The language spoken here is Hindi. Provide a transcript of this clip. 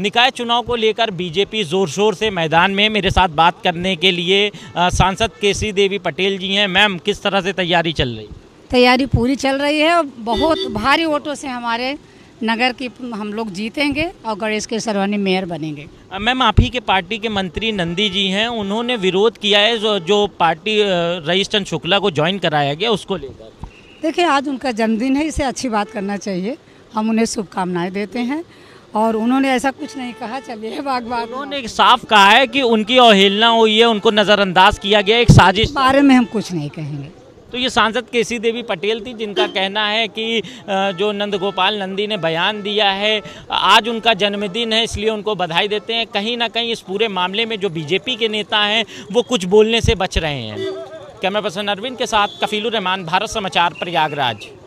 निकाय चुनाव को लेकर बीजेपी ज़ोर शोर से मैदान में मेरे साथ बात करने के लिए सांसद केसी देवी पटेल जी हैं मैम किस तरह से तैयारी चल रही तैयारी पूरी चल रही है बहुत भारी वोटों से हमारे नगर की हम लोग जीतेंगे और गणेश के सरवानी मेयर बनेंगे मैम आप ही के पार्टी के मंत्री नंदी जी हैं उन्होंने विरोध किया है जो जो पार्टी रईस चंद शुक्ला को ज्वाइन कराया गया उसको लेकर देखिए आज उनका जन्मदिन है इसे अच्छी बात करना चाहिए हम उन्हें शुभकामनाएँ देते हैं और उन्होंने ऐसा कुछ नहीं कहा चलिए बाग बाग उन्होंने साफ कहा है कि उनकी अवहेलना हुई है उनको नज़रअंदाज किया गया एक साजिश बारे में हम कुछ नहीं कहेंगे तो ये सांसद केसी देवी पटेल थी जिनका कहना है कि जो नंद गोपाल नंदी ने बयान दिया है आज उनका जन्मदिन है इसलिए उनको बधाई देते हैं कहीं ना कहीं इस पूरे मामले में जो बीजेपी के नेता हैं वो कुछ बोलने से बच रहे हैं कैमरा पर्सन अरविंद के साथ कफीलुर रहमान भारत समाचार प्रयागराज